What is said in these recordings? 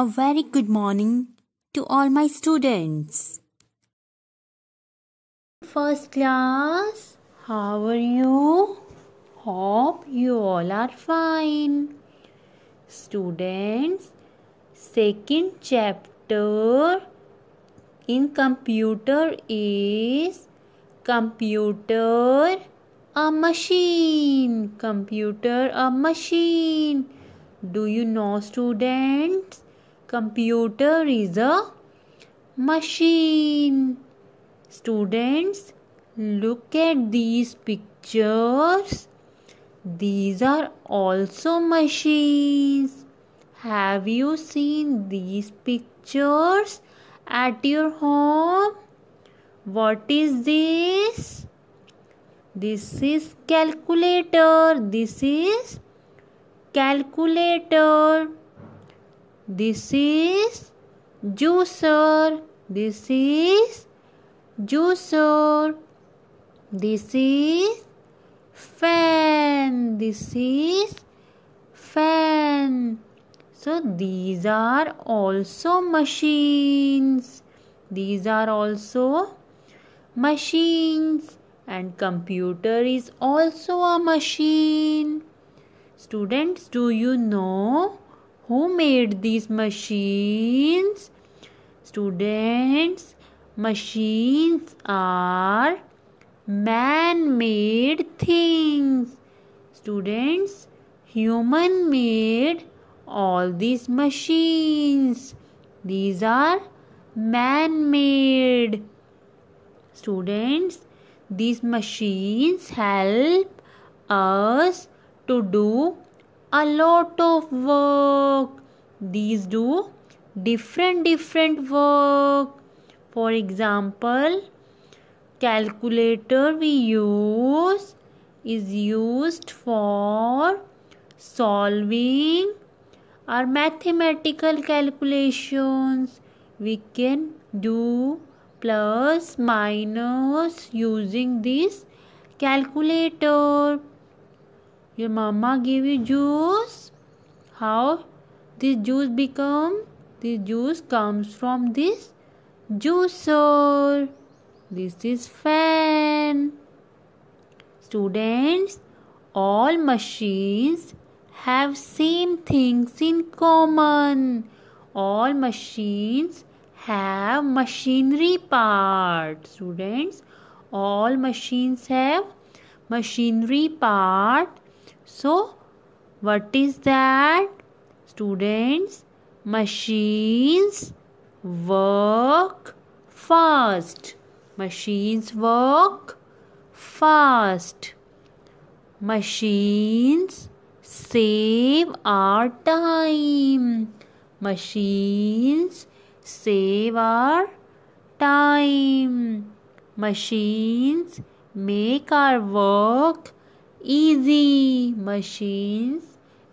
A very good morning to all my students. First class, how are you? Hope you all are fine. Students, second chapter in computer is computer a machine computer a machine do you know students Computer is a machine. Students, look at these pictures. These are also machines. Have you seen these pictures at your home? What is this? This is calculator. This is calculator. This is juicer. This is juicer. This is fan. This is fan. So these are also machines. These are also machines and computer is also a machine. Students, do you know who made these machines? Students, machines are man made things. Students, human made all these machines. These are man made. Students, these machines help us to do a lot of work these do different different work for example calculator we use is used for solving our mathematical calculations we can do plus minus using this calculator your mama give you juice how this juice become this juice comes from this juicer this is fan students all machines have same things in common all machines have machinery part students all machines have machinery part so, what is that? Students, machines work fast. Machines work fast. Machines save our time. Machines save our time. Machines make our work easy. Machines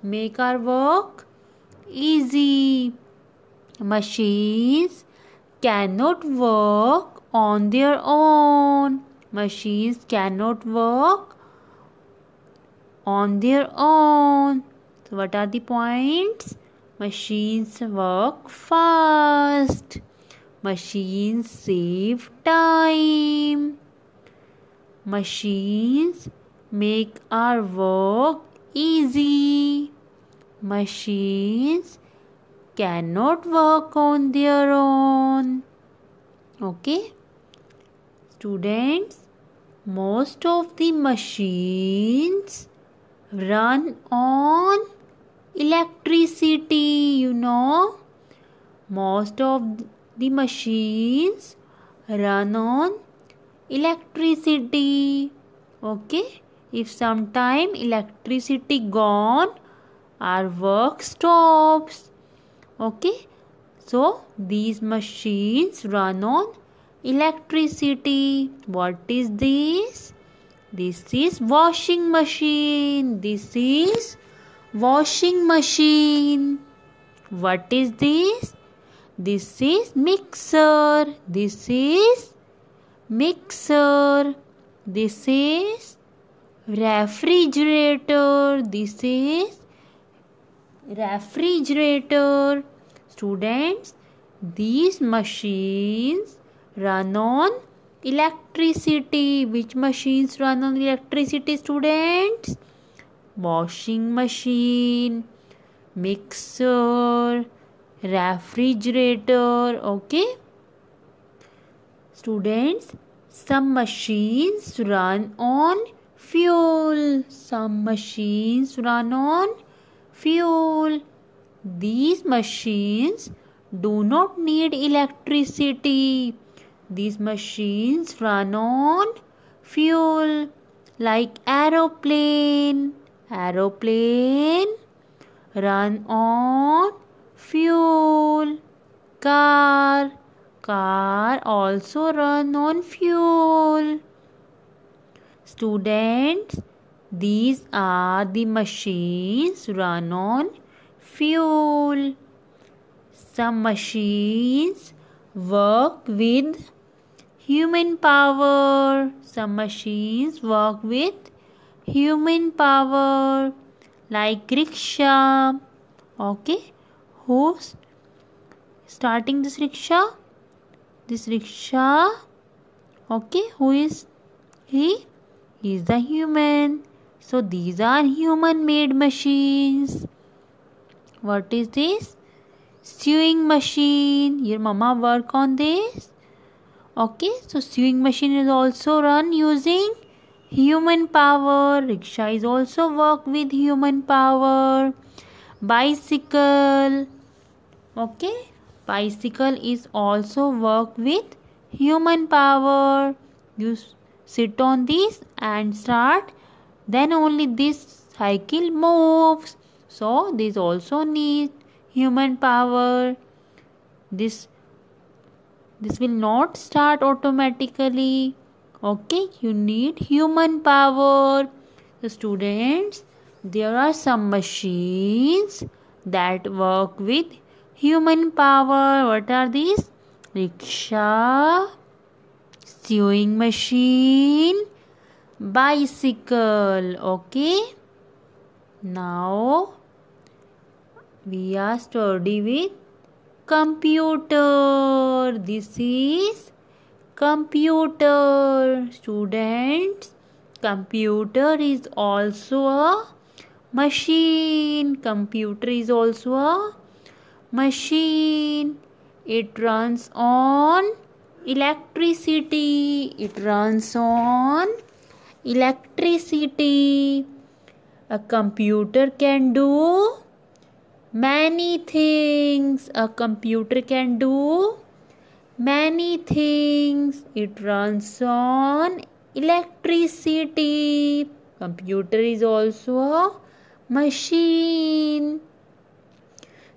make our work easy. Machines cannot work on their own. Machines cannot work on their own. So, what are the points? Machines work fast. Machines save time. Machines make our work easy. Machines cannot work on their own. Okay? Students, most of the machines run on electricity, you know. Most of the machines run on electricity. Okay? if sometime electricity gone our work stops okay so these machines run on electricity what is this this is washing machine this is washing machine what is this this is mixer this is mixer this is refrigerator this is refrigerator students these machines run on electricity which machines run on electricity students washing machine mixer refrigerator okay students some machines run on fuel. Some machines run on fuel. These machines do not need electricity. These machines run on fuel like aeroplane. Aeroplane run on fuel. Car. Car also run on fuel. Students, these are the machines run on fuel. Some machines work with human power. Some machines work with human power like rickshaw. Okay, who's starting this rickshaw? This rickshaw. Okay, who is he? is a human. So these are human made machines. What is this? Sewing machine. Your mama work on this. Okay, so sewing machine is also run using human power. Rickshaw is also work with human power. Bicycle. Okay, bicycle is also work with human power. You sit on this and start then only this cycle moves so this also needs human power this this will not start automatically okay you need human power the students there are some machines that work with human power what are these rickshaw sewing machine bicycle okay now we are study with computer this is computer students computer is also a machine computer is also a machine it runs on electricity it runs on electricity a computer can do many things a computer can do many things it runs on electricity computer is also a machine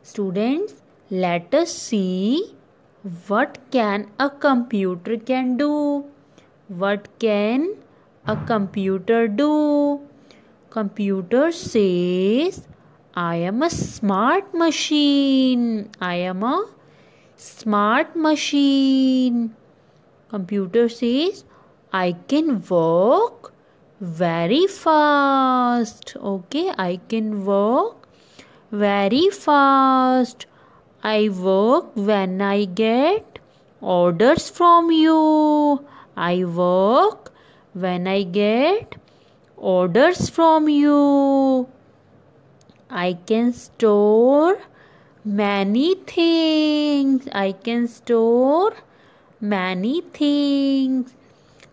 students let us see what can a computer can do what can a computer do computer says i am a smart machine i am a smart machine computer says i can walk very fast okay i can walk very fast I work when I get orders from you. I work when I get orders from you. I can store many things. I can store many things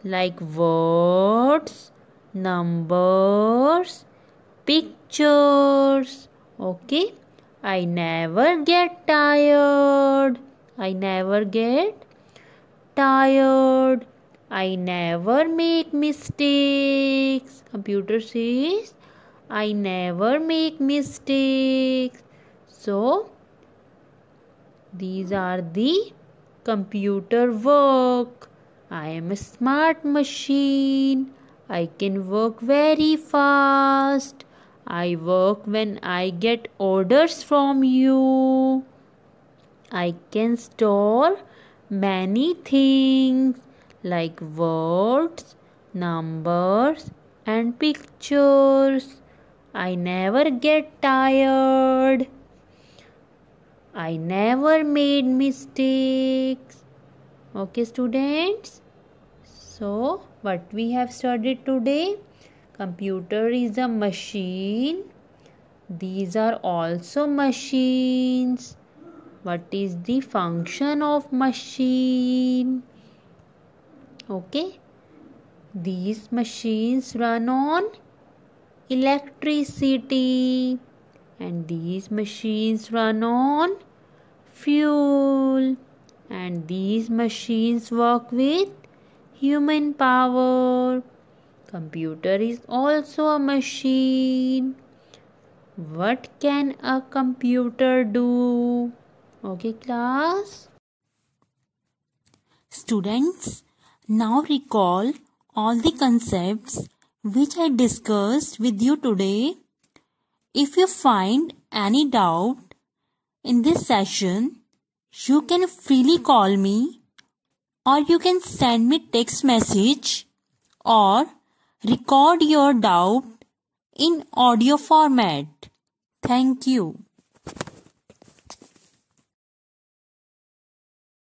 like words, numbers, pictures. Okay. I never get tired. I never get tired. I never make mistakes. Computer says, I never make mistakes. So, these are the computer work. I am a smart machine. I can work very fast. I work when I get orders from you. I can store many things like words, numbers, and pictures. I never get tired. I never made mistakes. Okay, students. So, what we have studied today? computer is a machine these are also machines what is the function of machine okay these machines run on electricity and these machines run on fuel and these machines work with human power Computer is also a machine. What can a computer do? Okay, class. Students, now recall all the concepts which I discussed with you today. If you find any doubt in this session, you can freely call me or you can send me text message or Record your doubt in audio format. Thank you.